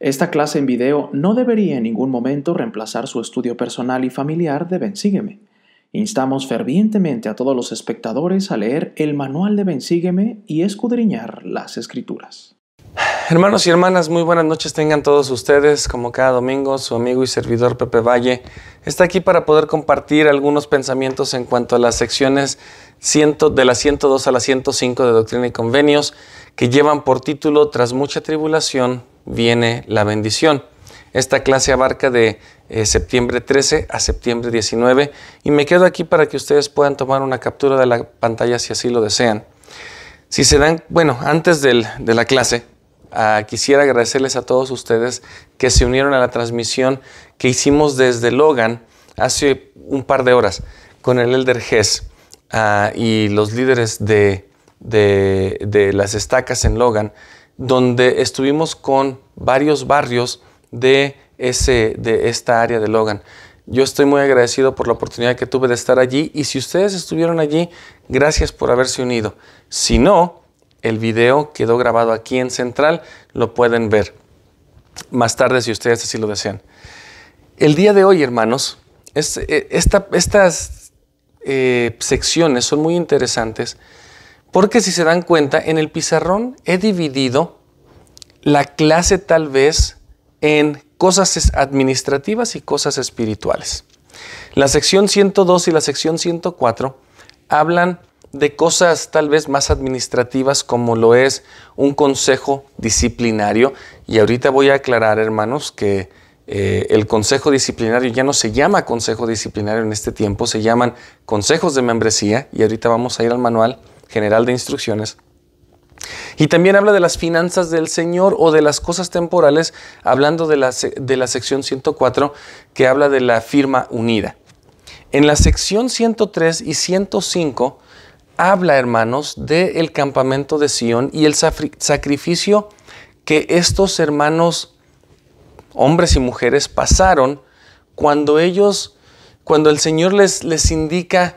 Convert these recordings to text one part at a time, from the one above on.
Esta clase en video no debería en ningún momento reemplazar su estudio personal y familiar de Bensígueme. Instamos fervientemente a todos los espectadores a leer el manual de Bensígueme y escudriñar las escrituras. Hermanos y hermanas, muy buenas noches tengan todos ustedes. Como cada domingo, su amigo y servidor Pepe Valle está aquí para poder compartir algunos pensamientos en cuanto a las secciones de la 102 a la 105 de Doctrina y Convenios que llevan por título Tras mucha tribulación, viene la bendición. Esta clase abarca de eh, septiembre 13 a septiembre 19 y me quedo aquí para que ustedes puedan tomar una captura de la pantalla si así lo desean. Si se dan, bueno, antes de la clase, ah, quisiera agradecerles a todos ustedes que se unieron a la transmisión que hicimos desde Logan hace un par de horas con el Elder Hess ah, y los líderes de las estacas en Logan donde estuvimos con varios barrios de, de esta área de Logan. Yo estoy muy agradecido por la oportunidad que tuve de estar allí y si ustedes estuvieron allí, gracias por haberse unido. Si no, el video quedó grabado aquí en Central, lo pueden ver más tarde si ustedes así lo desean. El día de hoy, hermanos, eh, estas eh, secciones son muy interesantes porque si se dan cuenta, en el pizarrón he dividido la clase tal vez en cosas administrativas y cosas espirituales. La sección 102 y la sección 104 hablan de cosas tal vez más administrativas como lo es un consejo disciplinario. Y ahorita voy a aclarar, hermanos, que eh, el consejo disciplinario ya no se llama consejo disciplinario en este tiempo, se llaman consejos de membresía. Y ahorita vamos a ir al manual general de instrucciones. Y también habla de las finanzas del Señor o de las cosas temporales, hablando de la, de la sección 104 que habla de la firma unida. En la sección 103 y 105 habla, hermanos, del campamento de Sión y el sacrificio que estos hermanos, hombres y mujeres, pasaron cuando ellos, cuando el Señor les, les indica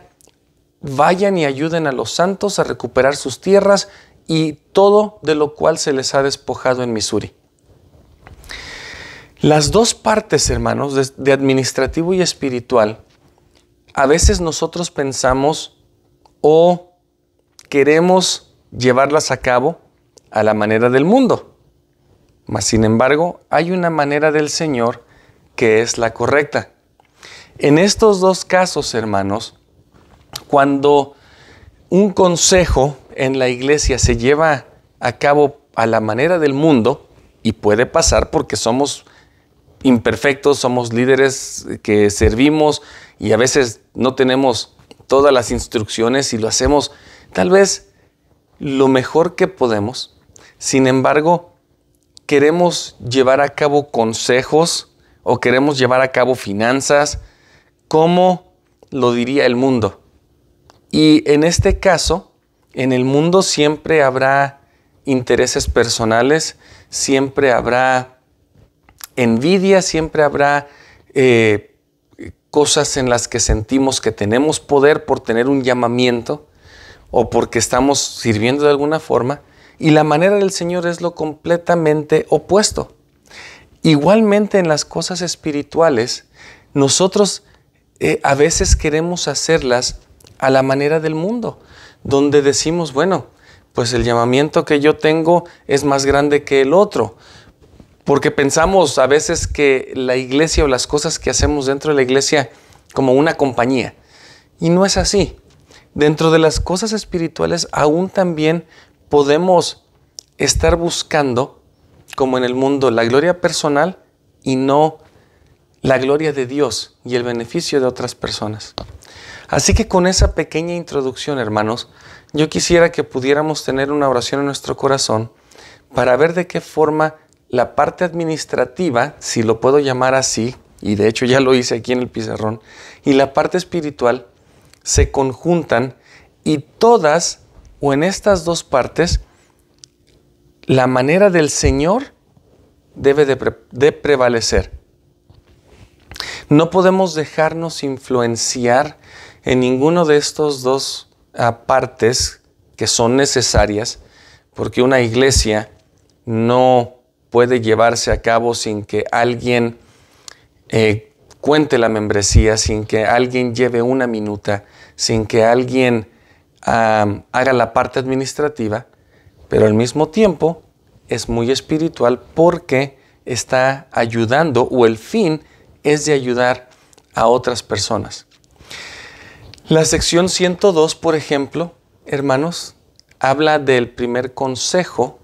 vayan y ayuden a los santos a recuperar sus tierras y todo de lo cual se les ha despojado en Missouri. Las dos partes, hermanos, de, administrativo y espiritual, a veces nosotros pensamos o queremos llevarlas a cabo a la manera del mundo. Mas, sin embargo, hay una manera del Señor que es la correcta. En estos dos casos, hermanos, cuando un consejo en la iglesia se lleva a cabo a la manera del mundo, y puede pasar porque somos imperfectos, somos líderes que servimos y a veces no tenemos todas las instrucciones y lo hacemos tal vez lo mejor que podemos. Sin embargo, queremos llevar a cabo consejos o queremos llevar a cabo finanzas como lo diría el mundo. Y en este caso, en el mundo siempre habrá intereses personales, siempre habrá envidia, siempre habrá eh, cosas en las que sentimos que tenemos poder por tener un llamamiento o porque estamos sirviendo de alguna forma. Y la manera del Señor es lo completamente opuesto. Igualmente en las cosas espirituales, nosotros eh, a veces queremos hacerlas a la manera del mundo, donde decimos, bueno, pues el llamamiento que yo tengo es más grande que el otro. Porque pensamos a veces que la iglesia o las cosas que hacemos dentro de la iglesia como una compañía. Y no es así. Dentro de las cosas espirituales aún también podemos estar buscando, como en el mundo, la gloria personal y no la gloria de Dios y el beneficio de otras personas. Así que con esa pequeña introducción, hermanos, yo quisiera que pudiéramos tener una oración en nuestro corazón para ver de qué forma la parte administrativa, si lo puedo llamar así, y de hecho ya lo hice aquí en el pizarrón, y la parte espiritual se conjuntan y todas o en estas dos partes, la manera del Señor debe de, prevalecer. No podemos dejarnos influenciar en ninguno de estos dos partes que son necesarias, porque una iglesia no puede llevarse a cabo sin que alguien eh, cuente la membresía, sin que alguien lleve una minuta, sin que alguien haga la parte administrativa, pero al mismo tiempo es muy espiritual porque está ayudando o el fin es de ayudar a otras personas. La sección 102, por ejemplo, hermanos, habla del primer consejo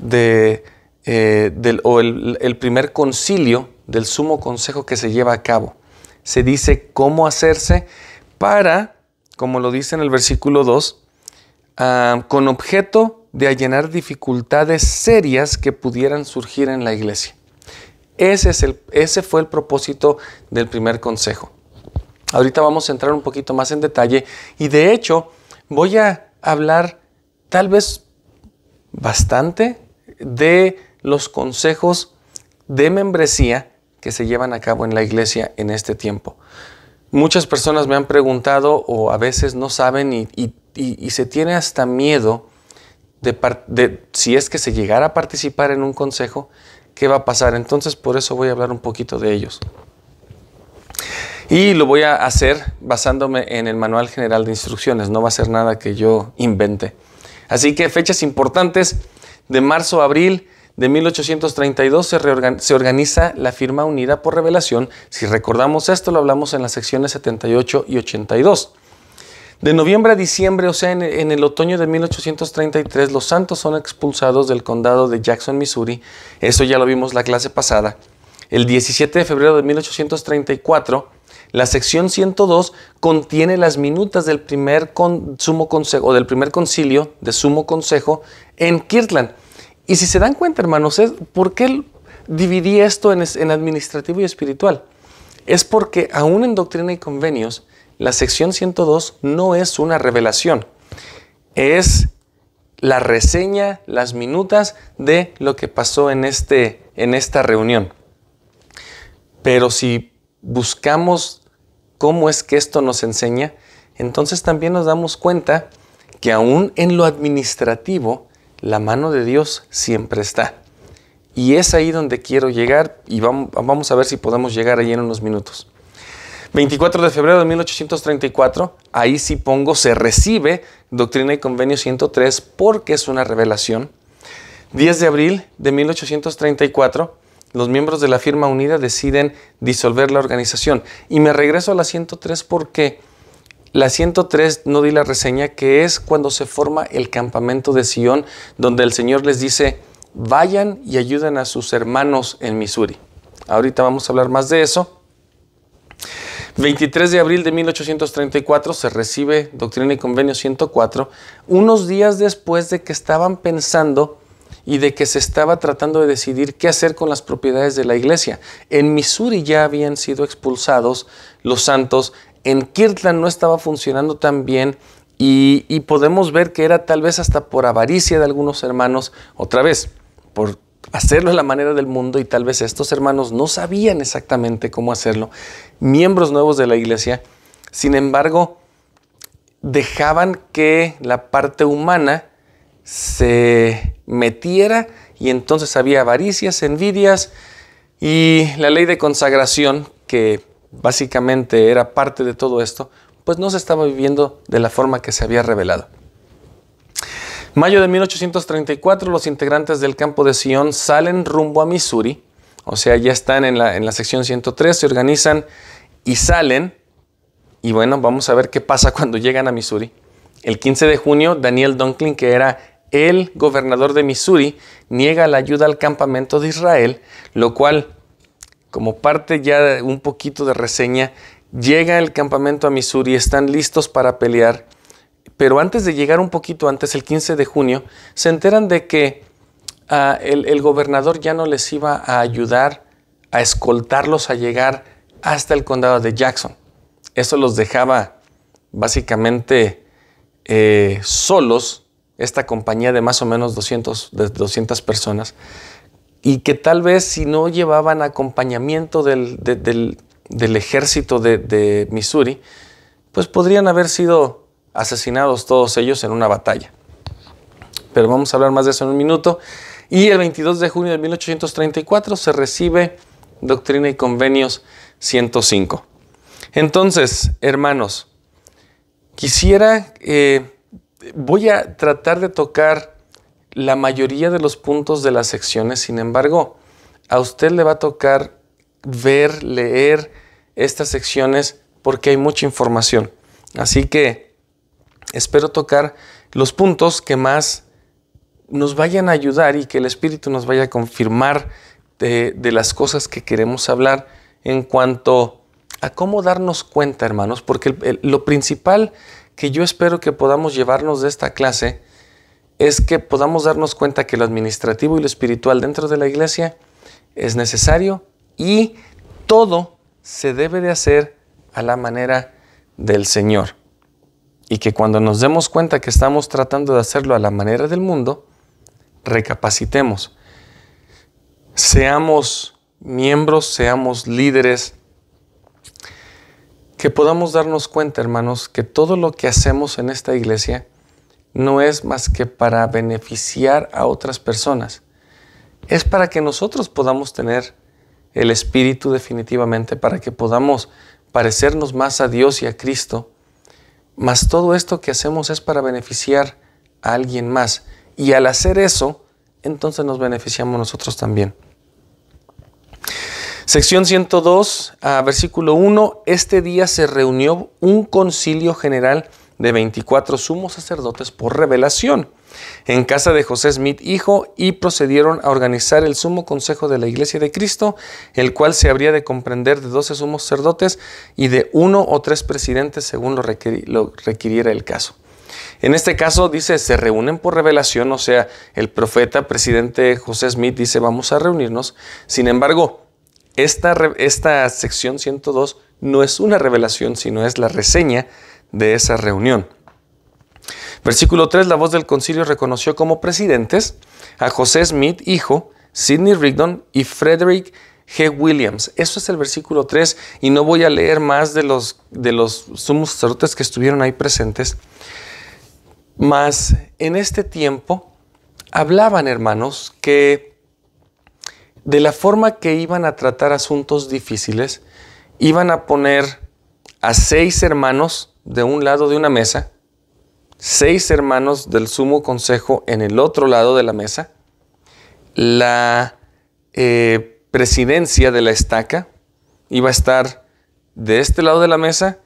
de, eh, o el, primer concilio del sumo consejo que se lleva a cabo. Se dice cómo hacerse para, como lo dice en el versículo 2, ah, con objeto de allanar dificultades serias que pudieran surgir en la iglesia. Ese, es el, ese fue el propósito del primer consejo. Ahorita vamos a entrar un poquito más en detalle y de hecho voy a hablar tal vez bastante de los consejos de membresía que se llevan a cabo en la iglesia en este tiempo. Muchas personas me han preguntado o a veces no saben y, se tiene hasta miedo de, de, si es que se llegara a participar en un consejo, ¿qué va a pasar? Entonces por eso voy a hablar un poquito de ellos. Y lo voy a hacer basándome en el Manual General de Instrucciones, no va a ser nada que yo invente. Así que fechas importantes, de marzo a abril de 1832 se, se, organiza la firma unida por revelación. Si recordamos esto, lo hablamos en las secciones 78 y 82. De noviembre a diciembre, o sea, en, en el otoño de 1833, los santos son expulsados del condado de Jackson, Missouri. Eso ya lo vimos la clase pasada. El 17 de febrero de 1834, la sección 102 contiene las minutas del primer, sumo consejo, del primer concilio de sumo consejo en Kirtland. Y si se dan cuenta, hermanos, es, ¿por qué dividí esto en, administrativo y espiritual? Es porque aún en Doctrina y Convenios, la sección 102 no es una revelación, es la reseña, las minutas de lo que pasó en, este, en esta reunión. Pero si buscamos cómo es que esto nos enseña, entonces también nos damos cuenta que aún en lo administrativo, la mano de Dios siempre está. Y es ahí donde quiero llegar y vamos a ver si podemos llegar allí en unos minutos. 24 de febrero de 1834, ahí sí pongo, se recibe Doctrina y Convenio 103 porque es una revelación. 10 de abril de 1834, los miembros de la firma unida deciden disolver la organización. Y me regreso a la 103 porque la 103 no di la reseña que es cuando se forma el campamento de Sion, donde el Señor les dice, vayan y ayuden a sus hermanos en Missouri. Ahorita vamos a hablar más de eso. 23 de abril de 1834 se recibe Doctrina y Convenio 104, unos días después de que estaban pensando y de que se estaba tratando de decidir qué hacer con las propiedades de la iglesia. En Missouri ya habían sido expulsados los santos, en Kirtland no estaba funcionando tan bien y, podemos ver que era tal vez hasta por avaricia de algunos hermanos, otra vez, por hacerlo a la manera del mundo y tal vez estos hermanos no sabían exactamente cómo hacerlo, miembros nuevos de la iglesia, sin embargo, dejaban que la parte humana se metiera y entonces había avaricias, envidias y la ley de consagración, que básicamente era parte de todo esto, pues no se estaba viviendo de la forma que se había revelado. Mayo de 1834, los integrantes del campo de Sion salen rumbo a Missouri, o sea, ya están en la, en la sección 103, se organizan y salen. Y bueno, vamos a ver qué pasa cuando llegan a Missouri. El 15 de junio, Daniel Dunklin, que era el gobernador de Missouri niega la ayuda al campamento de Israel, lo cual, como parte ya de un poquito de reseña, llega el campamento a Missouri, están listos para pelear, pero antes de llegar un poquito antes, el 15 de junio, se enteran de que ah, el, gobernador ya no les iba a ayudar a escoltarlos a llegar hasta el condado de Jackson. Eso los dejaba básicamente eh, solos esta compañía de más o menos 200, de personas y que tal vez si no llevaban acompañamiento del, ejército de, Missouri, pues podrían haber sido asesinados todos ellos en una batalla. Pero vamos a hablar más de eso en un minuto. Y el 22 de junio de 1834 se recibe Doctrina y Convenios 105. Entonces, hermanos, quisiera eh, voy a tratar de tocar la mayoría de los puntos de las secciones, sin embargo, a usted le va a tocar ver, leer estas secciones porque hay mucha información. Así que espero tocar los puntos que más nos vayan a ayudar y que el Espíritu nos vaya a confirmar de, las cosas que queremos hablar en cuanto a cómo darnos cuenta, hermanos, porque lo principal que yo espero que podamos llevarnos de esta clase es que podamos darnos cuenta que lo administrativo y lo espiritual dentro de la iglesia es necesario y todo se debe de hacer a la manera del Señor. Y que cuando nos demos cuenta que estamos tratando de hacerlo a la manera del mundo, recapacitemos. Seamos miembros, seamos líderes, que podamos darnos cuenta, hermanos, que todo lo que hacemos en esta iglesia no es más que para beneficiar a otras personas. Es para que nosotros podamos tener el Espíritu definitivamente, para que podamos parecernos más a Dios y a Cristo. Mas todo esto que hacemos es para beneficiar a alguien más. Y al hacer eso, entonces nos beneficiamos nosotros también. Sección 102, versículo 1. Este día se reunió un concilio general de 24 sumos sacerdotes por revelación en casa de José Smith, hijo, y procedieron a organizar el sumo consejo de la iglesia de Cristo, el cual se habría de comprender de 12 sumos sacerdotes y de uno o tres presidentes según lo, lo requiriera el caso. En este caso dice, se reúnen por revelación, o sea, el profeta, presidente José Smith dice, vamos a reunirnos. Sin embargo, esta, esta sección 102 no es una revelación, sino es la reseña de esa reunión. Versículo 3, la voz del concilio reconoció como presidentes a José Smith, hijo, Sidney Rigdon y Frederick G. Williams. Eso es el versículo 3 y no voy a leer más de los, de los sumos sacerdotes que estuvieron ahí presentes. Mas en este tiempo hablaban hermanos que de la forma que iban a tratar asuntos difíciles, iban a poner a seis hermanos de un lado de una mesa, seis hermanos del sumo consejo en el otro lado de la mesa, la eh, presidencia de la estaca iba a estar de este lado de la mesa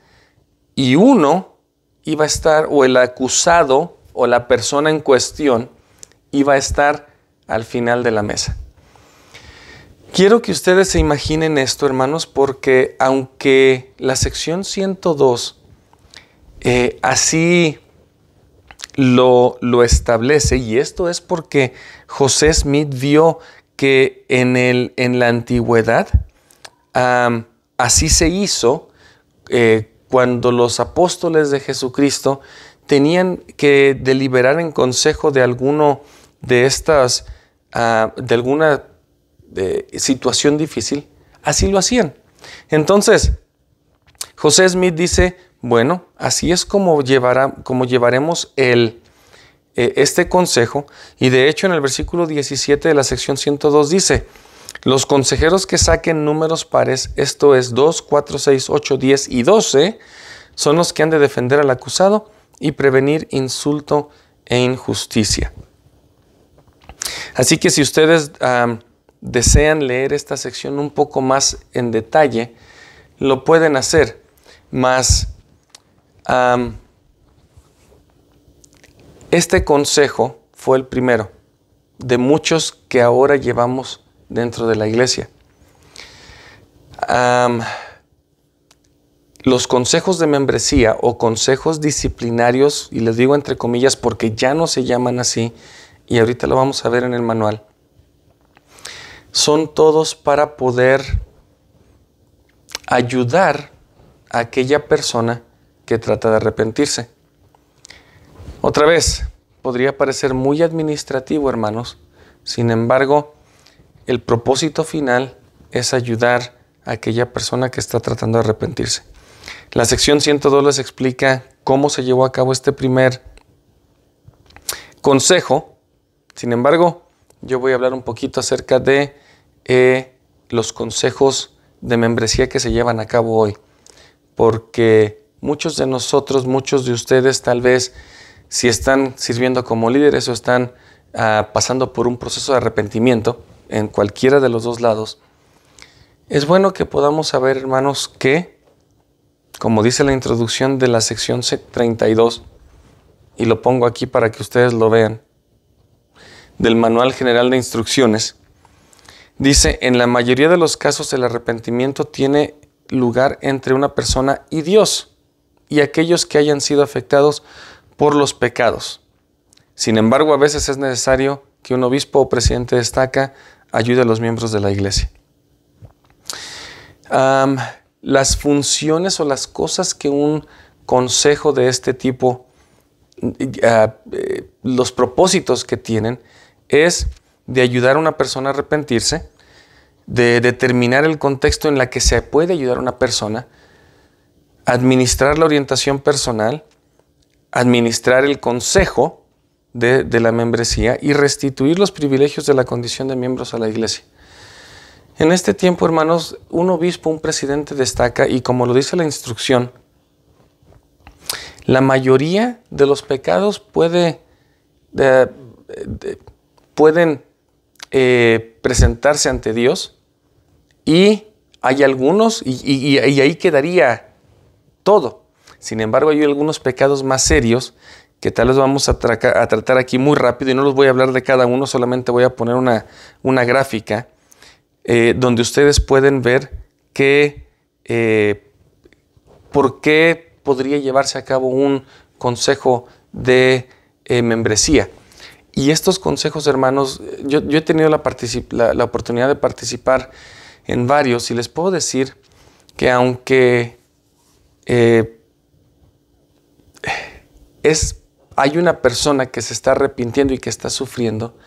y uno iba a estar, o el acusado o la persona en cuestión iba a estar al final de la mesa. Quiero que ustedes se imaginen esto, hermanos, porque aunque la sección 102 eh, así lo, lo establece, y esto es porque José Smith vio que en, el, en la antigüedad así se hizo eh, cuando los apóstoles de Jesucristo tenían que deliberar en consejo de alguno de estas, ah, de alguna de situación difícil, así lo hacían. Entonces, José Smith dice, bueno, así es como, llevará, como llevaremos el, eh, este consejo. Y de hecho en el versículo 17 de la sección 102 dice, los consejeros que saquen números pares, esto es 2, 4, 6, 8, 10 y 12, son los que han de defender al acusado y prevenir insulto e injusticia. Así que si ustedes desean leer esta sección un poco más en detalle, lo pueden hacer. más. este consejo fue el primero de muchos que ahora llevamos dentro de la iglesia. los consejos de membresía o consejos disciplinarios, y les digo entre comillas porque ya no se llaman así, y ahorita lo vamos a ver en el manual, son todos para poder ayudar a aquella persona que trata de arrepentirse. Otra vez, podría parecer muy administrativo, hermanos, sin embargo, el propósito final es ayudar a aquella persona que está tratando de arrepentirse. La sección 102 les explica cómo se llevó a cabo este primer consejo. Sin embargo, yo voy a hablar un poquito acerca de eh, los consejos de membresía que se llevan a cabo hoy, porque muchos de nosotros, muchos de ustedes tal vez, si están sirviendo como líderes o están ah, pasando por un proceso de arrepentimiento en cualquiera de los dos lados, es bueno que podamos saber, hermanos, que, como dice la introducción de la sección 32, y lo pongo aquí para que ustedes lo vean, del Manual General de Instrucciones, Dice, en la mayoría de los casos el arrepentimiento tiene lugar entre una persona y Dios y aquellos que hayan sido afectados por los pecados. Sin embargo, a veces es necesario que un obispo o presidente destaca ayude a los miembros de la iglesia. las funciones o las cosas que un consejo de este tipo, mm, ah, eh, los propósitos que tienen, es de ayudar a una persona a arrepentirse, de determinar el contexto en la que se puede ayudar a una persona, administrar la orientación personal, administrar el consejo de, la membresía y restituir los privilegios de la condición de miembros a la iglesia. En este tiempo, hermanos, un obispo, un presidente destaca y como lo dice la instrucción, la mayoría de los pecados puede, eh, pueden eh, presentarse ante Dios y hay algunos, y, ahí quedaría todo. Sin embargo, hay algunos pecados más serios que tal vez vamos a, tratar aquí muy rápido y no los voy a hablar de cada uno, solamente voy a poner una, gráfica eh, donde ustedes pueden ver que, eh, por qué podría llevarse a cabo un consejo de membresía. Y estos consejos, hermanos, eh, yo, he tenido la, oportunidad de participar en varios y les puedo decir que aunque eh, es, hay una persona que se está arrepintiendo y que está sufriendo,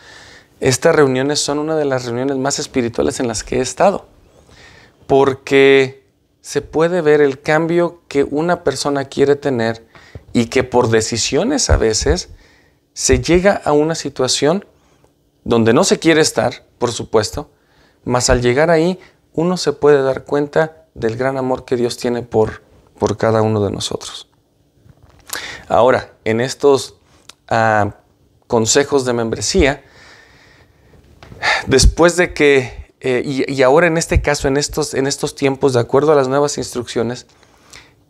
estas reuniones son una de las reuniones más espirituales en las que he estado, porque se puede ver el cambio que una persona quiere tener y que por decisiones a veces se llega a una situación donde no se quiere estar, por supuesto, mas al llegar ahí uno se puede dar cuenta del gran amor que Dios tiene por, por cada uno de nosotros. Ahora, en estos ah, consejos de membresía, después de que, eh, y, ahora en este caso, en estos, en estos tiempos, de acuerdo a las nuevas instrucciones,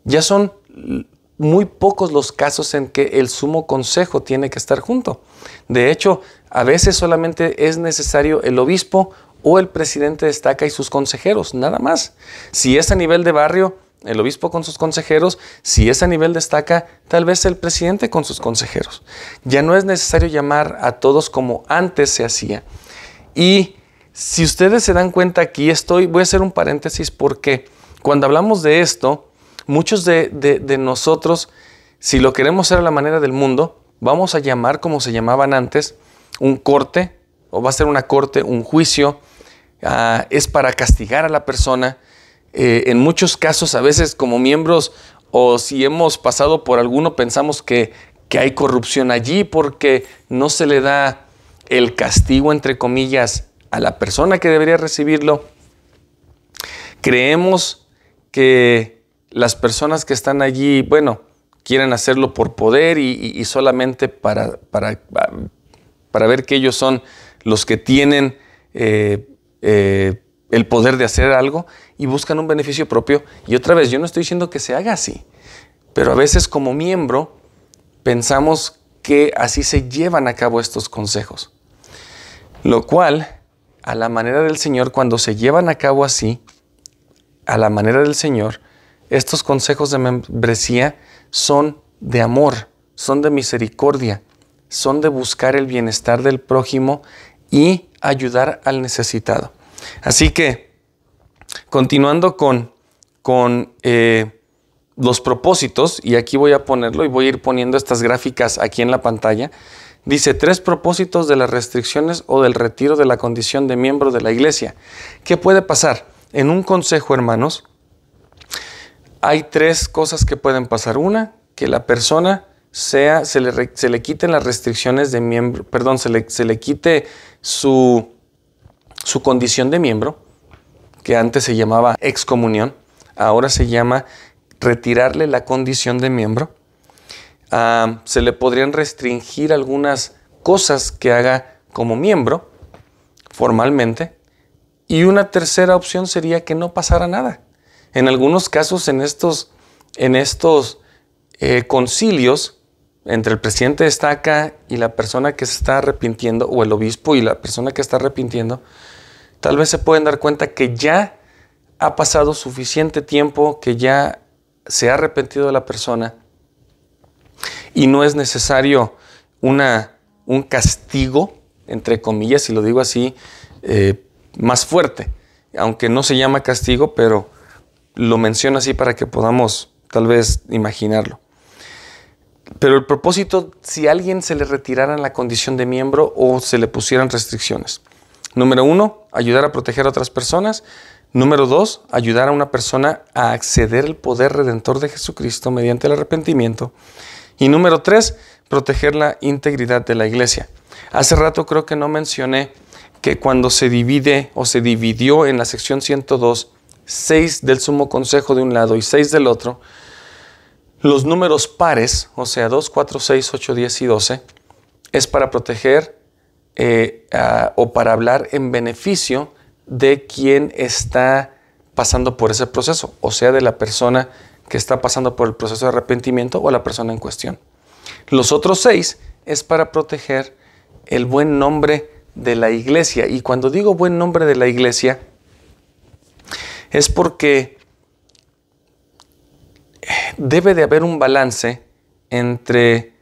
ya son muy pocos los casos en que el sumo consejo tiene que estar junto. De hecho, a veces solamente es necesario el obispo o el presidente destaca y sus consejeros, nada más. Si es a nivel de barrio, el obispo con sus consejeros, si es a nivel destaca, tal vez el presidente con sus consejeros. Ya no es necesario llamar a todos como antes se hacía. Y si ustedes se dan cuenta aquí, estoy, voy a hacer un paréntesis porque cuando hablamos de esto, muchos de, de, nosotros, si lo queremos hacer a la manera del mundo, vamos a llamar como se llamaban antes, un corte, o va a ser una corte, un juicio, ah, es para castigar a la persona. Eh, en muchos casos, a veces como miembros, o si hemos pasado por alguno, pensamos que hay corrupción allí porque no se le da el castigo, entre comillas, a la persona que debería recibirlo. Creemos que las personas que están allí, bueno, quieren hacerlo por poder y, solamente para, para, para, ver que ellos son los que tienen eh, eh, el poder de hacer algo y buscan un beneficio propio. Y otra vez, yo no estoy diciendo que se haga así, pero a veces como miembro pensamos que así se llevan a cabo estos consejos. Lo cual, a la manera del Señor, cuando se llevan a cabo así, a la manera del Señor, estos consejos de membresía son de amor, son de misericordia, son de buscar el bienestar del prójimo y ayudar al necesitado. Así que, continuando con, con eh, los propósitos, y aquí voy a ponerlo y voy a ir poniendo estas gráficas aquí en la pantalla, dice tres propósitos de las restricciones o del retiro de la condición de miembro de la iglesia. ¿Qué puede pasar? En un consejo, hermanos, hay tres cosas que pueden pasar. Una, que la persona sea, se le, se le quiten las restricciones de miembro, perdón, se le, se le quite su, su condición de miembro, que antes se llamaba excomunión, ahora se llama retirarle la condición de miembro. Ah, se le podrían restringir algunas cosas que haga como miembro formalmente. Y una tercera opción sería que no pasara nada, en algunos casos, en estos, en estos eh, concilios, entre el presidente de Estaca y la persona que se está arrepintiendo, o el obispo y la persona que está arrepintiendo, tal vez se pueden dar cuenta que ya ha pasado suficiente tiempo, que ya se ha arrepentido la persona y no es necesario una, un castigo, entre comillas, si lo digo así, eh, más fuerte, aunque no se llama castigo, pero lo menciono así para que podamos tal vez imaginarlo. Pero el propósito, si a alguien se le retirara la condición de miembro o se le pusieran restricciones. Número uno, ayudar a proteger a otras personas. Número dos, ayudar a una persona a acceder al poder redentor de Jesucristo mediante el arrepentimiento. Y número tres, proteger la integridad de la iglesia. Hace rato creo que no mencioné que cuando se divide o se dividió en la sección 102 seis del sumo consejo de un lado y seis del otro, los números pares, o sea, 2, 4, 6, 8, 10 y 12, es para proteger eh, o para hablar en beneficio de quien está pasando por ese proceso, o sea, de la persona que está pasando por el proceso de arrepentimiento o la persona en cuestión. Los otros seis es para proteger el buen nombre de la iglesia. Y cuando digo buen nombre de la iglesia, es porque debe de haber un balance entre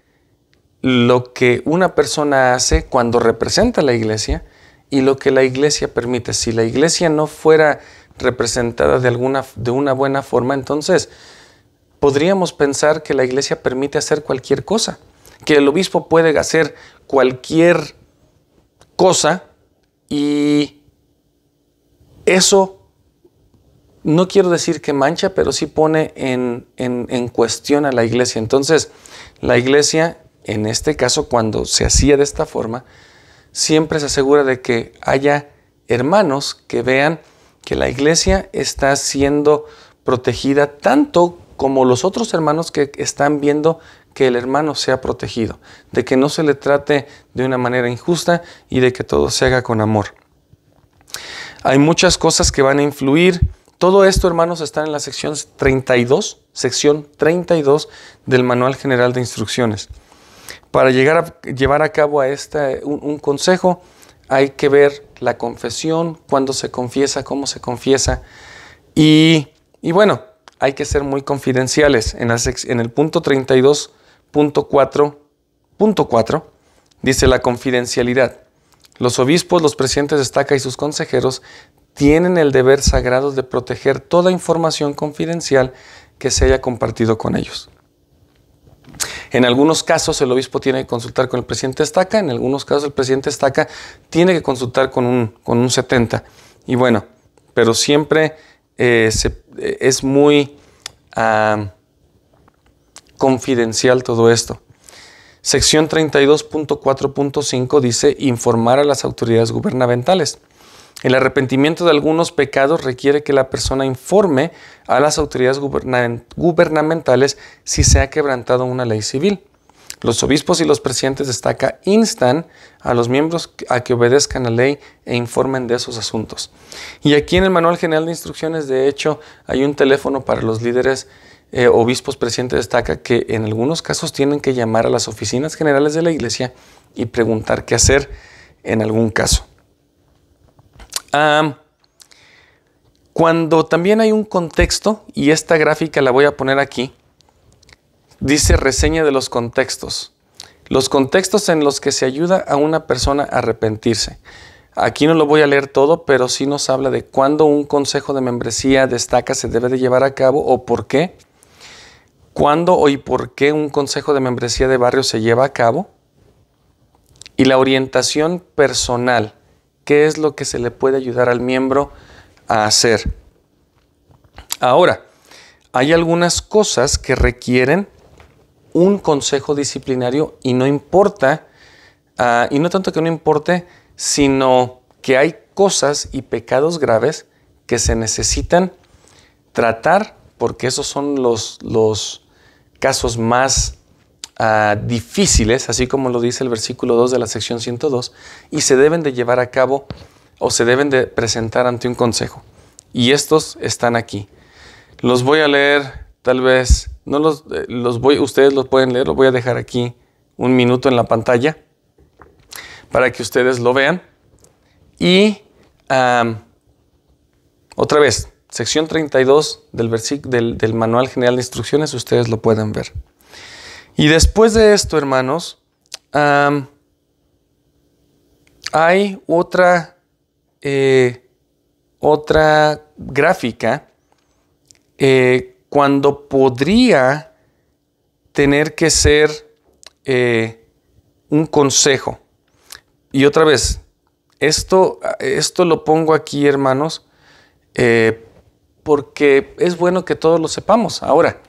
lo que una persona hace cuando representa a la iglesia y lo que la iglesia permite. Si la iglesia no fuera representada de, alguna, de una buena forma, entonces podríamos pensar que la iglesia permite hacer cualquier cosa, que el obispo puede hacer cualquier cosa y eso no quiero decir que mancha, pero sí pone en, cuestión a la iglesia. Entonces, la iglesia, en este caso, cuando se hacía de esta forma, siempre se asegura de que haya hermanos que vean que la iglesia está siendo protegida tanto como los otros hermanos que están viendo que el hermano sea protegido, de que no se le trate de una manera injusta y de que todo se haga con amor. Hay muchas cosas que van a influir todo esto, hermanos, está en la sección 32, sección 32 del Manual General de Instrucciones. Para llevar a cabo un, consejo, hay que ver la confesión, cuándo se confiesa, cómo se confiesa. Y, bueno, hay que ser muy confidenciales. En, en el punto 32.4.4 dice la confidencialidad. Los obispos, los presidentes de estaca y sus consejeros tienen el deber sagrado de proteger toda información confidencial que se haya compartido con ellos. En algunos casos el obispo tiene que consultar con el presidente estaca, en algunos casos el presidente estaca tiene que consultar con un, con un 70. Y bueno, pero siempre eh, eh, es muy ah, confidencial todo esto. Sección 32.4.5 dice informar a las autoridades gubernamentales. El arrepentimiento de algunos pecados requiere que la persona informe a las autoridades gubernamentales si se ha quebrantado una ley civil. Los obispos y los presidentes destaca instan a los miembros a que obedezcan la ley e informen de esos asuntos. Y aquí en el Manual General de Instrucciones, de hecho, hay un teléfono para los líderes eh, obispos presidentes destaca que en algunos casos tienen que llamar a las oficinas generales de la iglesia y preguntar qué hacer en algún caso cuando también hay un contexto, y esta gráfica la voy a poner aquí, dice reseña de los contextos. Los contextos en los que se ayuda a una persona a arrepentirse. Aquí no lo voy a leer todo, pero sí nos habla de cuándo un consejo de membresía destaca se debe de llevar a cabo o por qué. Cuándo y por qué un consejo de membresía de barrio se lleva a cabo. Y la orientación personal qué es lo que se le puede ayudar al miembro a hacer. Ahora, hay algunas cosas que requieren un consejo disciplinario y no importa, ah, y no tanto que no importe, sino que hay cosas y pecados graves que se necesitan tratar porque esos son los, los casos más Ah, difíciles, así como lo dice el versículo 2 de la sección 102, y se deben de llevar a cabo o se deben de presentar ante un consejo. Y estos están aquí. Los voy a leer, tal vez, no los, eh, los voy, ustedes los pueden leer, los voy a dejar aquí un minuto en la pantalla para que ustedes lo vean. Y otra vez, sección 32 del, del, del Manual General de Instrucciones, ustedes lo pueden ver. Y después de esto, hermanos, hay otra, eh, otra gráfica eh, cuando podría tener que ser eh, un consejo. Y otra vez, esto, esto lo pongo aquí, hermanos, porque es bueno que todos lo sepamos. Ahora,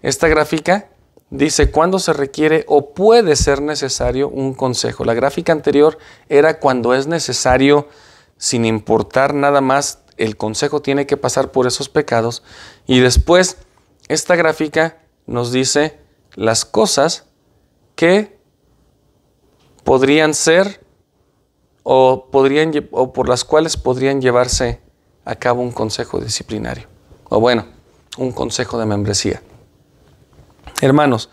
esta gráfica dice cuando se requiere o puede ser necesario un consejo. La gráfica anterior era cuando es necesario, sin importar nada más, el consejo tiene que pasar por esos pecados. Y después, esta gráfica nos dice las cosas que podrían ser o, podrían, o por las cuales podrían llevarse a cabo un consejo disciplinario. O bueno, un consejo de membresía. Hermanos,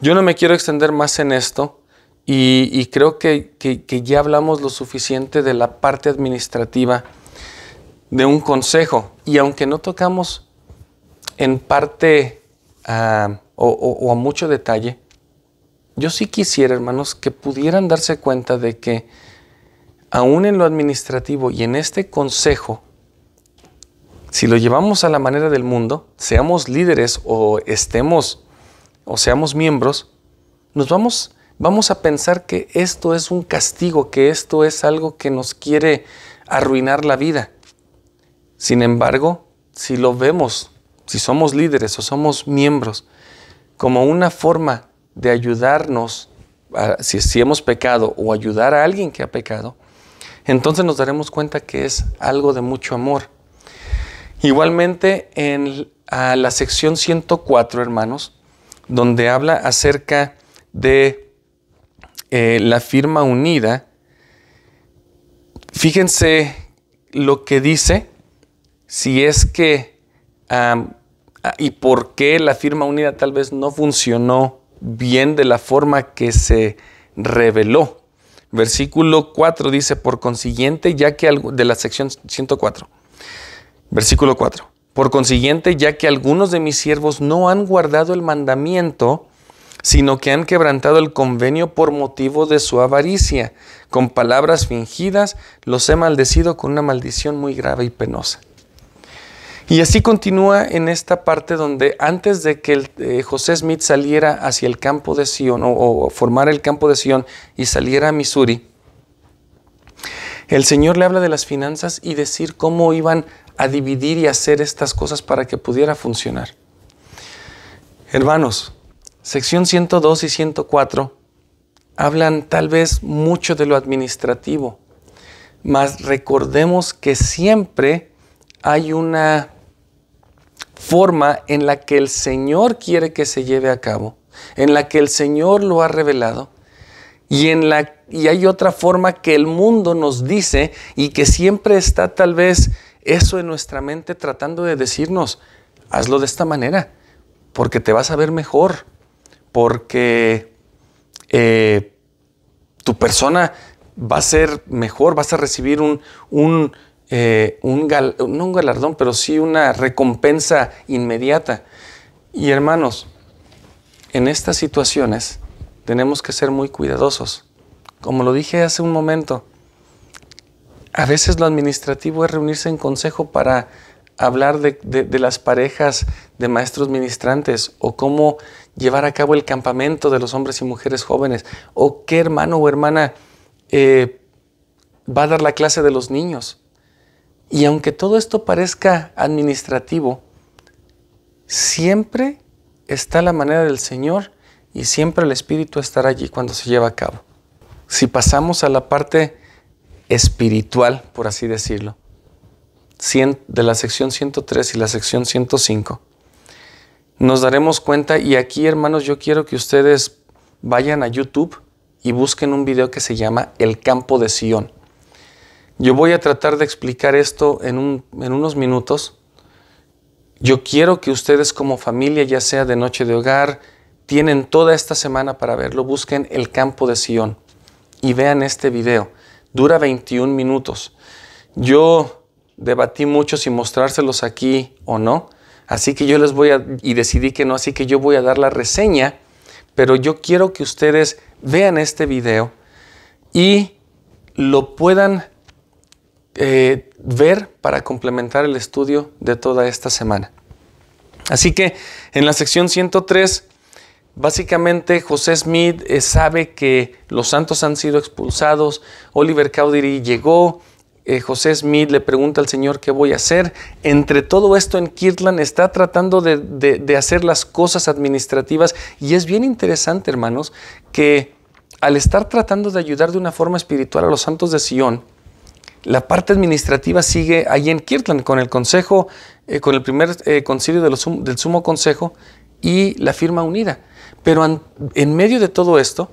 yo no me quiero extender más en esto y, creo que, ya hablamos lo suficiente de la parte administrativa de un consejo. Y aunque no tocamos en parte ah, o, o, a mucho detalle, yo sí quisiera, hermanos, que pudieran darse cuenta de que aún en lo administrativo y en este consejo, si lo llevamos a la manera del mundo, seamos líderes o estemos o seamos miembros, nos vamos, vamos a pensar que esto es un castigo, que esto es algo que nos quiere arruinar la vida. Sin embargo, si lo vemos, si somos líderes o somos miembros, como una forma de ayudarnos, si, hemos pecado o ayudar a alguien que ha pecado, entonces nos daremos cuenta que es algo de mucho amor. Igualmente, en la sección 104, hermanos, donde habla acerca de eh, la firma unida, fíjense lo que dice, si es que ah, y por qué la firma unida tal vez no funcionó bien de la forma que se reveló. Versículo 4 dice, por consiguiente, ya que de la sección 104, versículo 4, por consiguiente, ya que algunos de mis siervos no han guardado el mandamiento, sino que han quebrantado el convenio por motivo de su avaricia. Con palabras fingidas los he maldecido con una maldición muy grave y penosa. Y así continúa en esta parte donde antes de que eh, José Smith saliera hacia el campo de Sion o, o formara el campo de Sion y saliera a Missouri, el Señor le habla de las finanzas y decir cómo iban a dividir y hacer estas cosas para que pudiera funcionar. Hermanos, sección 102 y 104 hablan tal vez mucho de lo administrativo, mas recordemos que siempre hay una forma en la que el Señor quiere que se lleve a cabo, en la que el Señor lo ha revelado y en la y hay otra forma que el mundo nos dice y que siempre está tal vez eso en nuestra mente tratando de decirnos, hazlo de esta manera, porque te vas a ver mejor, porque eh, tu persona va a ser mejor, vas a recibir un, un, eh, un galardón, pero sí una recompensa inmediata. Y hermanos, en estas situaciones tenemos que ser muy cuidadosos como lo dije hace un momento, a veces lo administrativo es reunirse en consejo para hablar de, las parejas de maestros ministrantes o cómo llevar a cabo el campamento de los hombres y mujeres jóvenes o qué hermano o hermana eh, va a dar la clase de los niños. Y aunque todo esto parezca administrativo, siempre está la manera del Señor y siempre el Espíritu estará allí cuando se lleva a cabo. Si pasamos a la parte espiritual, por así decirlo, de la sección 103 y la sección 105, nos daremos cuenta, y aquí hermanos, yo quiero que ustedes vayan a YouTube y busquen un video que se llama El campo de Sion. Yo voy a tratar de explicar esto en, unos minutos. Yo quiero que ustedes como familia, ya sea de noche de hogar, tienen toda esta semana para verlo, busquen el campo de Sion y vean este video. Dura 21 minutos. Yo debatí mucho si mostrárselos aquí o no, así que yo les voy a, y decidí que no, así que yo voy a dar la reseña, pero yo quiero que ustedes vean este video y lo puedan eh, ver para complementar el estudio de toda esta semana. Así que en la sección 103 Básicamente, José Smith eh, sabe que los santos han sido expulsados. Oliver Cowdery llegó. Eh, José Smith le pregunta al Señor qué voy a hacer. Entre todo esto, en Kirtland está tratando de, hacer las cosas administrativas. Y es bien interesante, hermanos, que al estar tratando de ayudar de una forma espiritual a los santos de Sion, la parte administrativa sigue ahí en Kirtland con el consejo, eh, con el primer concilio del Sumo Consejo y la firma unida. Pero en, medio de todo esto,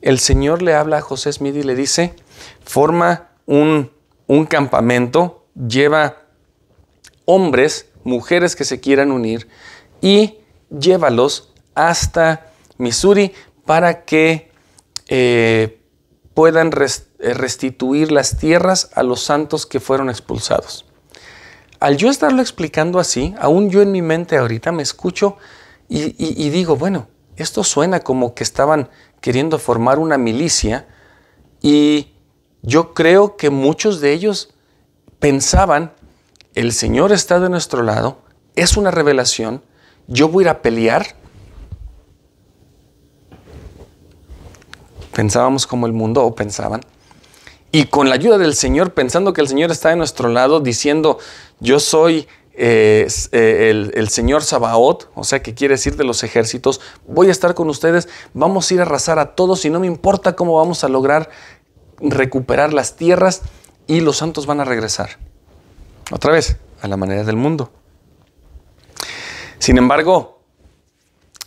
el Señor le habla a José Smith y le dice, forma un, campamento, lleva hombres, mujeres que se quieran unir y llévalos hasta Missouri para que eh, puedan eh, restituir las tierras a los santos que fueron expulsados. Al yo estarlo explicando así, aún yo en mi mente ahorita me escucho y, digo, bueno, esto suena como que estaban queriendo formar una milicia y yo creo que muchos de ellos pensaban, el Señor está de nuestro lado, es una revelación, yo voy a ir a pelear. Pensábamos como el mundo o pensaban. Y con la ayuda del Señor, pensando que el Señor está de nuestro lado, diciendo, yo soy eh, eh, el, Señor Sabaot, o sea, que quiere decir de los ejércitos, voy a estar con ustedes, vamos a ir a arrasar a todos y no me importa cómo vamos a lograr recuperar las tierras y los santos van a regresar. Otra vez, a la manera del mundo. Sin embargo,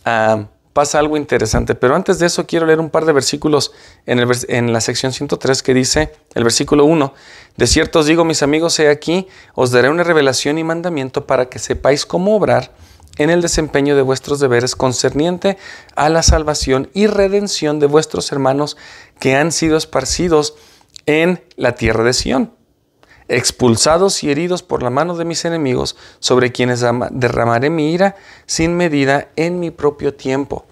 ah, pasa algo interesante. Pero antes de eso quiero leer un par de versículos en, la sección 103 que dice el versículo 1. De cierto os digo, mis amigos, he aquí, os daré una revelación y mandamiento para que sepáis cómo obrar en el desempeño de vuestros deberes concerniente a la salvación y redención de vuestros hermanos que han sido esparcidos en la tierra de Sión expulsados y heridos por la mano de mis enemigos, sobre quienes derramaré mi ira sin medida en mi propio tiempo.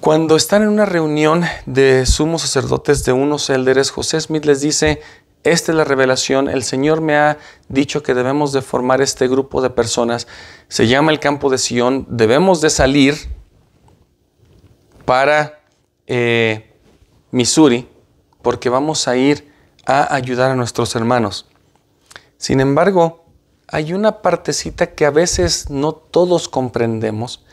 Cuando están en una reunión de sumos sacerdotes de unos élderes, José Smith les dice, esta es la revelación, el Señor me ha dicho que debemos de formar este grupo de personas, se llama el campo de Sion, debemos de salir para eh, Missouri porque vamos a ir a ayudar a nuestros hermanos. Sin embargo, hay una partecita que a veces no todos comprendemos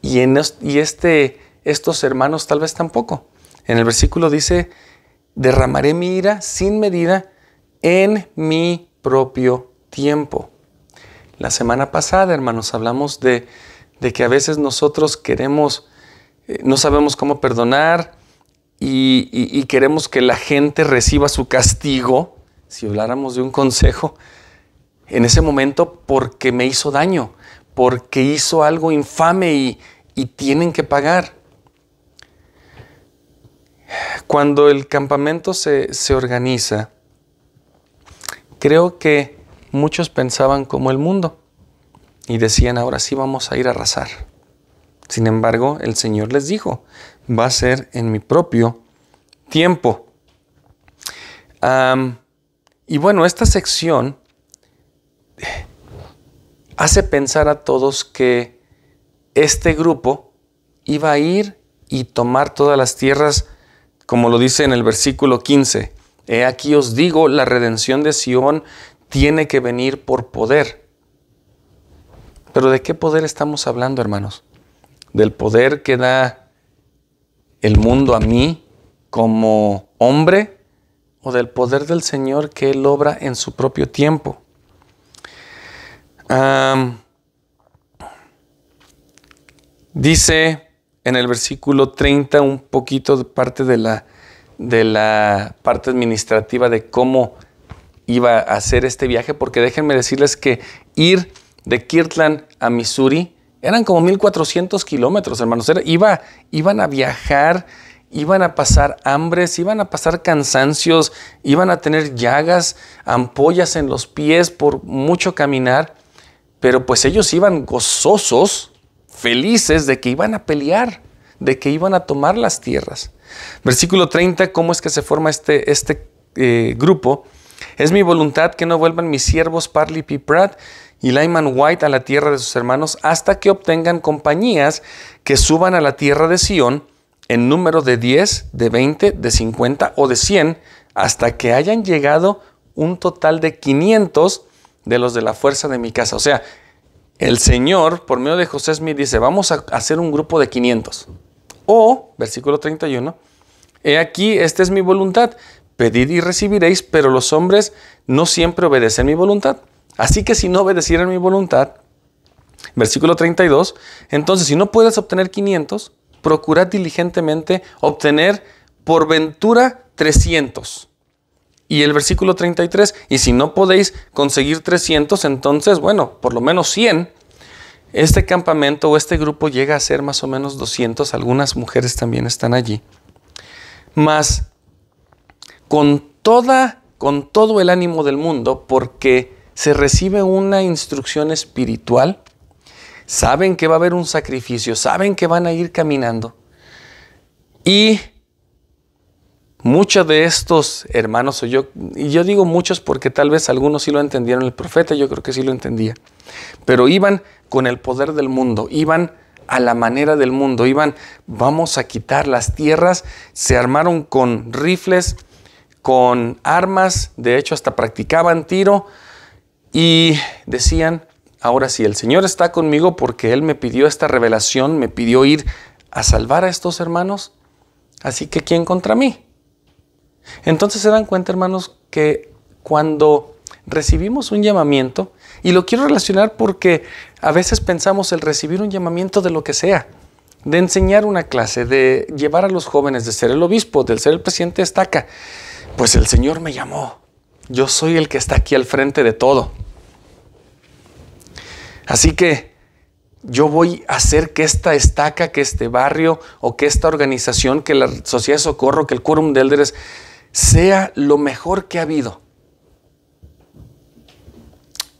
y, en y este, estos hermanos tal vez tampoco. En el versículo dice, derramaré mi ira sin medida en mi propio tiempo. La semana pasada, hermanos, hablamos de, que a veces nosotros queremos, eh, no sabemos cómo perdonar, y, queremos que la gente reciba su castigo, si habláramos de un consejo, en ese momento porque me hizo daño, porque hizo algo infame y, tienen que pagar. Cuando el campamento se, se organiza, creo que muchos pensaban como el mundo y decían, ahora sí vamos a ir a arrasar. Sin embargo, el Señor les dijo, va a ser en mi propio tiempo. y bueno, esta sección hace pensar a todos que este grupo iba a ir y tomar todas las tierras, como lo dice en el versículo 15. He aquí os digo, la redención de Sión tiene que venir por poder. Pero ¿de qué poder estamos hablando, hermanos? Del poder que da el mundo a mí como hombre o del poder del Señor que Él obra en su propio tiempo. dice en el versículo 30 un poquito de parte de la, de la parte administrativa de cómo iba a hacer este viaje, porque déjenme decirles que ir de Kirtland a Missouri eran como 1400 kilómetros, hermanos. iba, iban a viajar, iban a pasar hambres, iban a pasar cansancios, iban a tener llagas, ampollas en los pies por mucho caminar. Pero pues ellos iban gozosos, felices de que iban a pelear, de que iban a tomar las tierras. Versículo 30, ¿cómo es que se forma este, este eh, grupo? Es mi voluntad que no vuelvan mis siervos Parli y y Lyman White a la tierra de sus hermanos hasta que obtengan compañías que suban a la tierra de Sión en número de 10, de 20, de 50 o de 100, hasta que hayan llegado un total de 500 de los de la fuerza de mi casa. O sea, el Señor, por medio de José Smith, dice, vamos a hacer un grupo de 500. O, versículo 31, he aquí, esta es mi voluntad, pedid y recibiréis, pero los hombres no siempre obedecen mi voluntad. Así que si no obedecieran mi voluntad, versículo 32, entonces si no puedes obtener 500, procurad diligentemente obtener por ventura 300. Y el versículo 33, y si no podéis conseguir 300, entonces, bueno, por lo menos 100. Este campamento o este grupo llega a ser más o menos 200, algunas mujeres también están allí. Más con toda con todo el ánimo del mundo porque se recibe una instrucción espiritual, saben que va a haber un sacrificio, saben que van a ir caminando. Y muchos de estos hermanos, o yo, y yo digo muchos porque tal vez algunos sí lo entendieron, el profeta yo creo que sí lo entendía, pero iban con el poder del mundo, iban a la manera del mundo, iban, vamos a quitar las tierras, se armaron con rifles, con armas, de hecho hasta practicaban tiro, y decían, ahora sí, el Señor está conmigo porque Él me pidió esta revelación, me pidió ir a salvar a estos hermanos, así que ¿quién contra mí? Entonces se dan cuenta, hermanos, que cuando recibimos un llamamiento, y lo quiero relacionar porque a veces pensamos el recibir un llamamiento de lo que sea, de enseñar una clase, de llevar a los jóvenes, de ser el obispo, de ser el presidente de estaca, pues el Señor me llamó, yo soy el que está aquí al frente de todo. Así que yo voy a hacer que esta estaca, que este barrio o que esta organización, que la Sociedad de Socorro, que el Quórum de Elderes, sea lo mejor que ha habido.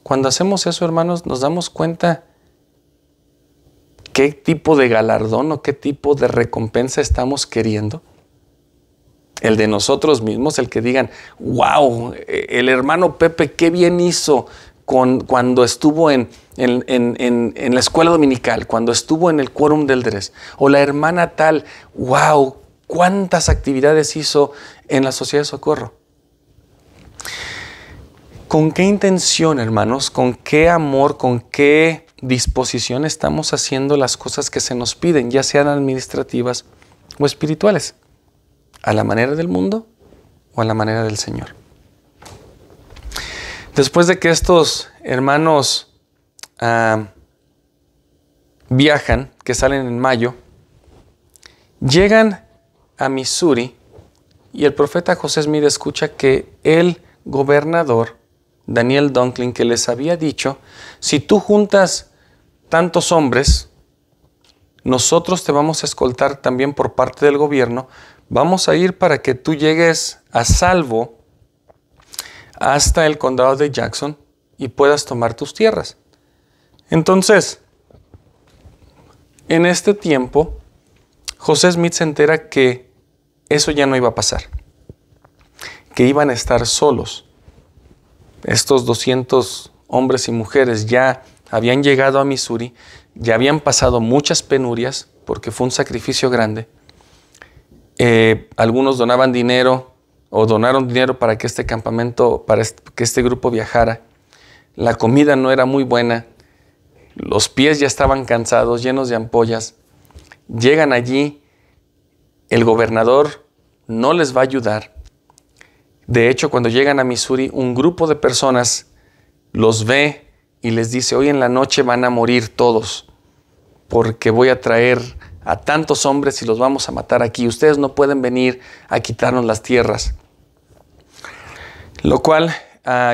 Cuando hacemos eso, hermanos, nos damos cuenta qué tipo de galardón o qué tipo de recompensa estamos queriendo. El de nosotros mismos, el que digan, wow, e-, el hermano Pepe, qué bien hizo, cuando estuvo en, en, en, la escuela dominical, cuando estuvo en el quórum del DRES, o la hermana tal, wow, cuántas actividades hizo en la sociedad de socorro. ¿Con qué intención, hermanos? ¿Con qué amor? ¿Con qué disposición estamos haciendo las cosas que se nos piden, ya sean administrativas o espirituales? ¿A la manera del mundo o a la manera del Señor? Después de que estos hermanos ah, viajan, que salen en mayo, llegan a Missouri y el profeta José Smith escucha que el gobernador, Daniel Dunklin, que les había dicho, si tú juntas tantos hombres, nosotros te vamos a escoltar también por parte del gobierno, vamos a ir para que tú llegues a salvo hasta el condado de Jackson y puedas tomar tus tierras. Entonces, en este tiempo, José Smith se entera que eso ya no iba a pasar, que iban a estar solos. Estos 200 hombres y mujeres ya habían llegado a Missouri, ya habían pasado muchas penurias, porque fue un sacrificio grande. Eh, algunos donaban dinero, o donaron dinero para que este campamento, para que este grupo viajara. La comida no era muy buena, los pies ya estaban cansados, llenos de ampollas. Llegan allí, el gobernador no les va a ayudar. De hecho, cuando llegan a Missouri, un grupo de personas los ve y les dice, hoy en la noche van a morir todos, porque voy a traer a tantos hombres y los vamos a matar aquí. Ustedes no pueden venir a quitarnos las tierras. Lo cual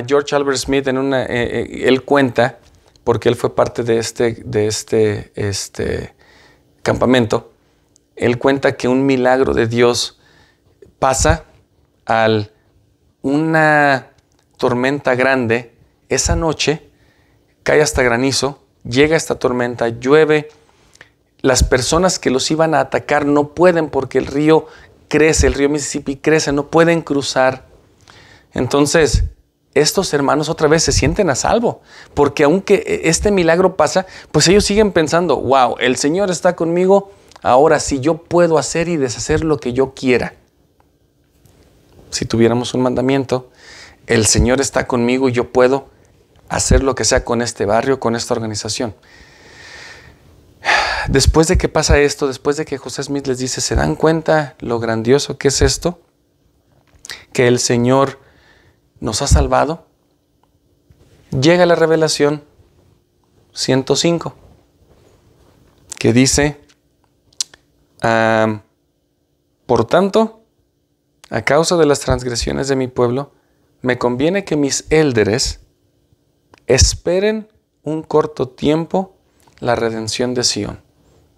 George Albert Smith en una, eh, eh, él cuenta, porque él fue parte de este, de este, este campamento, él cuenta que un milagro de Dios pasa al una tormenta grande esa noche, cae hasta granizo, llega esta tormenta, llueve las personas que los iban a atacar no pueden porque el río crece, el río Mississippi crece, no pueden cruzar. Entonces, estos hermanos otra vez se sienten a salvo, porque aunque e-, este milagro pasa, pues ellos siguen pensando, wow, el Señor está conmigo, ahora sí yo puedo hacer y deshacer lo que yo quiera. Si tuviéramos un mandamiento, el Señor está conmigo y yo puedo hacer lo que sea con este barrio, con esta organización. Después de que pasa esto, después de que José Smith les dice, ¿se dan cuenta lo grandioso que es esto? Que el Señor nos ha salvado. Llega la revelación 105, que dice, por tanto, a causa de las transgresiones de mi pueblo, me conviene que mis élderes esperen un corto tiempo la redención de Sión.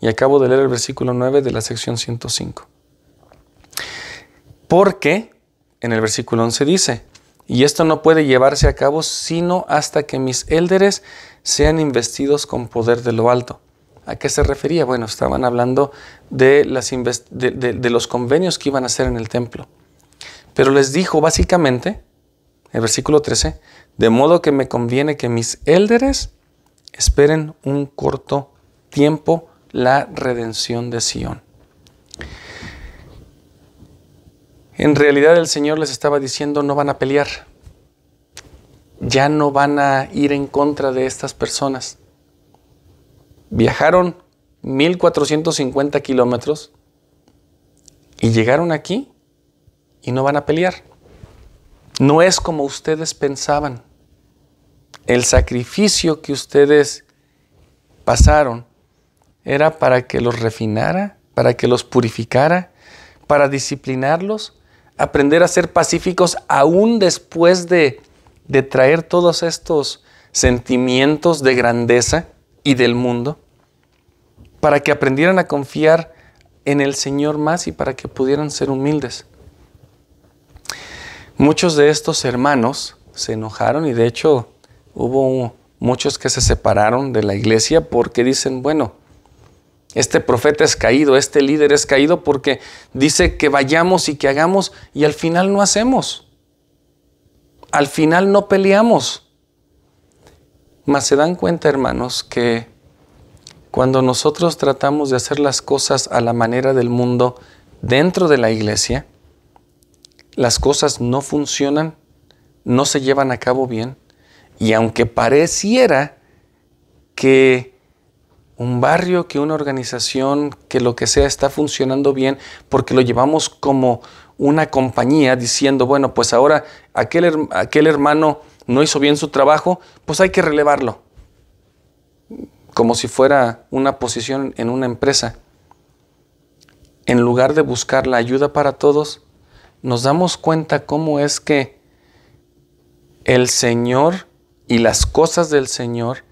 Y acabo de leer el versículo 9 de la sección 105. Porque en el versículo 11 dice, y esto no puede llevarse a cabo sino hasta que mis élderes sean investidos con poder de lo alto. ¿A qué se refería? Bueno, estaban hablando de, las de, los convenios que iban a hacer en el templo. Pero les dijo básicamente, el versículo 13, de modo que me conviene que mis élderes esperen un corto tiempo la redención de Sión. En realidad el Señor les estaba diciendo, no van a pelear, ya no van a ir en contra de estas personas. Viajaron 1450 kilómetros y llegaron aquí y no van a pelear. No es como ustedes pensaban. El sacrificio que ustedes pasaron era para que los refinara, para que los purificara, para disciplinarlos, aprender a ser pacíficos aún después de, traer todos estos sentimientos de grandeza y del mundo, para que aprendieran a confiar en el Señor más y para que pudieran ser humildes. Muchos de estos hermanos se enojaron y de hecho hubo muchos que se separaron de la iglesia porque dicen, bueno, este profeta es caído, este líder es caído porque dice que vayamos y que hagamos y al final no hacemos. Al final no peleamos. Mas se dan cuenta, hermanos, que cuando nosotros tratamos de hacer las cosas a la manera del mundo dentro de la iglesia, las cosas no funcionan, no se llevan a cabo bien. Y aunque pareciera que un barrio, que una organización, que lo que sea está funcionando bien, porque lo llevamos como una compañía diciendo, bueno, pues ahora aquel, aquel hermano no hizo bien su trabajo, pues hay que relevarlo, como si fuera una posición en una empresa. En lugar de buscar la ayuda para todos, nos damos cuenta cómo es que el Señor y las cosas del Señor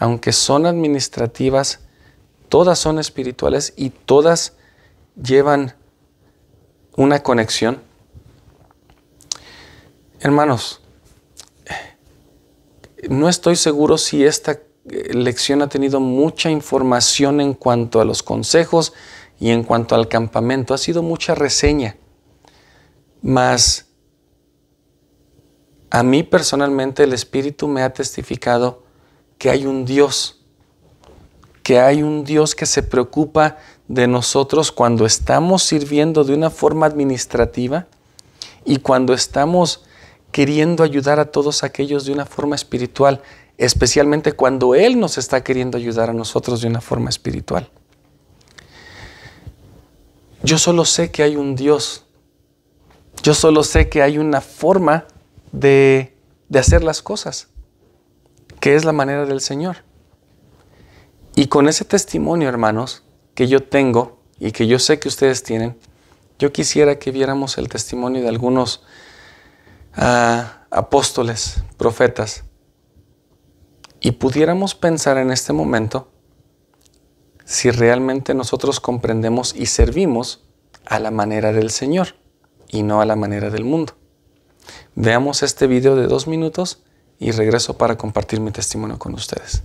aunque son administrativas, todas son espirituales y todas llevan una conexión. Hermanos, no estoy seguro si esta eh, lección ha tenido mucha información en cuanto a los consejos y en cuanto al campamento. Ha sido mucha reseña. Mas a mí personalmente el Espíritu me ha testificado que hay un Dios, que hay un Dios que se preocupa de nosotros cuando estamos sirviendo de una forma administrativa y cuando estamos queriendo ayudar a todos aquellos de una forma espiritual, especialmente cuando Él nos está queriendo ayudar a nosotros de una forma espiritual. Yo solo sé que hay un Dios. Yo solo sé que hay una forma de, de hacer las cosas. ¿Qué es la manera del Señor. Y con ese testimonio, hermanos, que yo tengo y que yo sé que ustedes tienen, yo quisiera que viéramos el testimonio de algunos ah, apóstoles, profetas, y pudiéramos pensar en este momento si realmente nosotros comprendemos y servimos a la manera del Señor y no a la manera del mundo. Veamos este video de dos minutos y regreso para compartir mi testimonio con ustedes.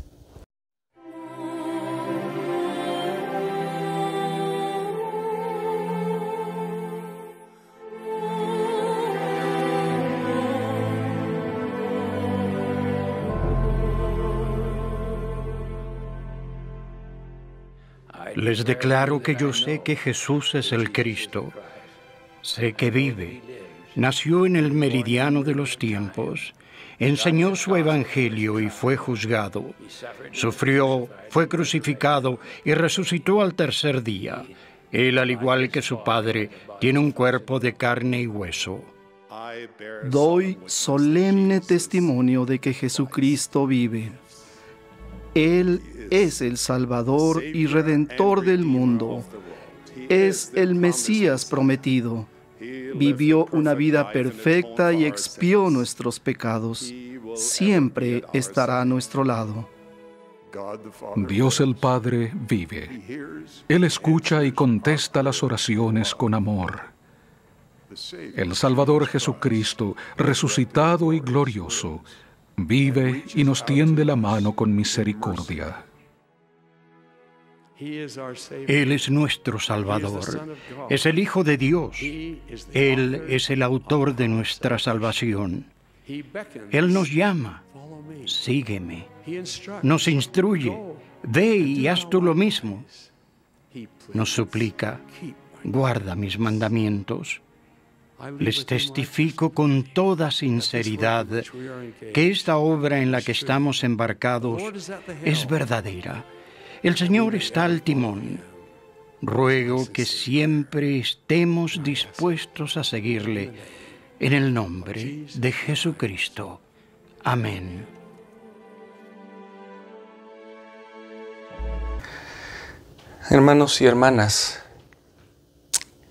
Les declaro que yo sé que Jesús es el Cristo, sé que vive, nació en el meridiano de los tiempos, enseñó su evangelio y fue juzgado. Sufrió, fue crucificado y resucitó al tercer día. Él, al igual que su Padre, tiene un cuerpo de carne y hueso. Doy solemne testimonio de que Jesucristo vive. Él es el Salvador y Redentor del mundo. Es el Mesías prometido vivió una vida perfecta y expió nuestros pecados. Siempre estará a nuestro lado. Dios el Padre vive. Él escucha y contesta las oraciones con amor. El Salvador Jesucristo, resucitado y glorioso, vive y nos tiende la mano con misericordia. Él es nuestro Salvador, es el Hijo de Dios, Él es el autor de nuestra salvación. Él nos llama, sígueme, nos instruye, ve y haz tú lo mismo. Nos suplica, guarda mis mandamientos. Les testifico con toda sinceridad que esta obra en la que estamos embarcados es verdadera el Señor está al timón. Ruego que siempre estemos dispuestos a seguirle. En el nombre de Jesucristo. Amén. Hermanos y hermanas,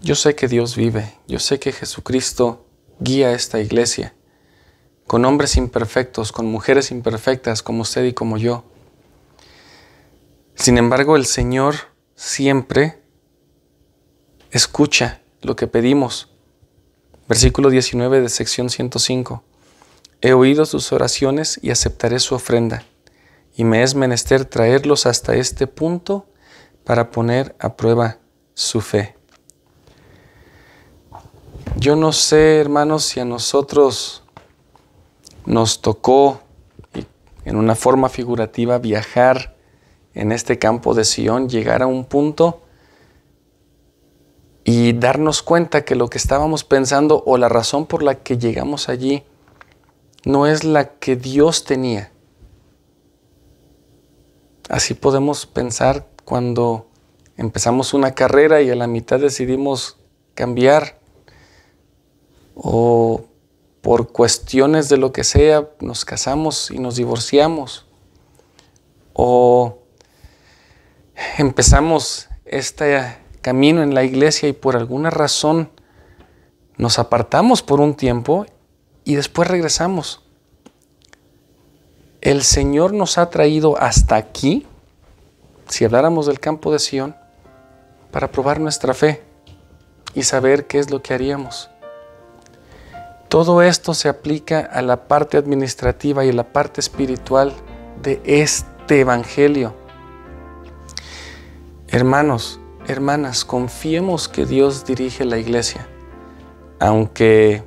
yo sé que Dios vive, yo sé que Jesucristo guía esta iglesia, con hombres imperfectos, con mujeres imperfectas como usted y como yo, sin embargo, el Señor siempre escucha lo que pedimos. Versículo 19 de sección 105. He oído sus oraciones y aceptaré su ofrenda, y me es menester traerlos hasta este punto para poner a prueba su fe. Yo no sé, hermanos, si a nosotros nos tocó, en una forma figurativa, viajar en este campo de Sion, llegar a un punto y darnos cuenta que lo que estábamos pensando o la razón por la que llegamos allí no es la que Dios tenía. Así podemos pensar cuando empezamos una carrera y a la mitad decidimos cambiar o por cuestiones de lo que sea nos casamos y nos divorciamos o empezamos este camino en la iglesia y por alguna razón nos apartamos por un tiempo y después regresamos. El Señor nos ha traído hasta aquí, si habláramos del campo de Sión, para probar nuestra fe y saber qué es lo que haríamos. Todo esto se aplica a la parte administrativa y a la parte espiritual de este Evangelio. Hermanos, hermanas, confiemos que Dios dirige la iglesia, aunque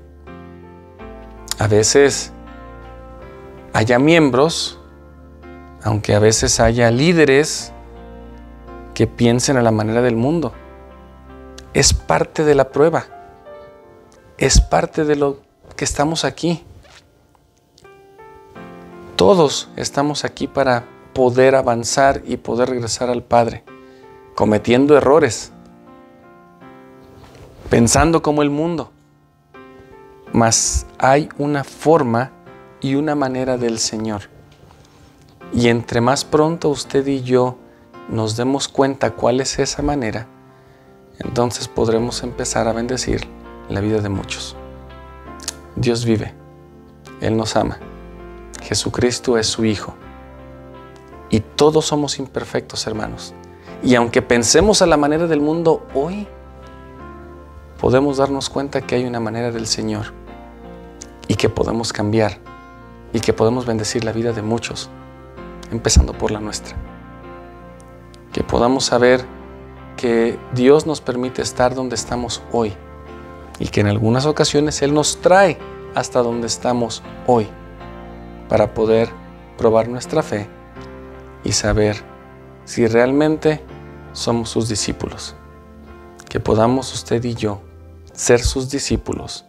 a veces haya miembros, aunque a veces haya líderes que piensen a la manera del mundo. Es parte de la prueba, es parte de lo que estamos aquí. Todos estamos aquí para poder avanzar y poder regresar al Padre cometiendo errores, pensando como el mundo. Mas hay una forma y una manera del Señor. Y entre más pronto usted y yo nos demos cuenta cuál es esa manera, entonces podremos empezar a bendecir la vida de muchos. Dios vive, Él nos ama, Jesucristo es su Hijo y todos somos imperfectos hermanos. Y aunque pensemos a la manera del mundo hoy, podemos darnos cuenta que hay una manera del Señor y que podemos cambiar y que podemos bendecir la vida de muchos, empezando por la nuestra. Que podamos saber que Dios nos permite estar donde estamos hoy y que en algunas ocasiones Él nos trae hasta donde estamos hoy para poder probar nuestra fe y saber si realmente somos sus discípulos. Que podamos usted y yo ser sus discípulos,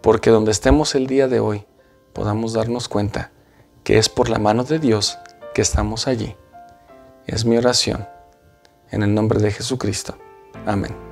porque donde estemos el día de hoy, podamos darnos cuenta que es por la mano de Dios que estamos allí. Es mi oración, en el nombre de Jesucristo. Amén.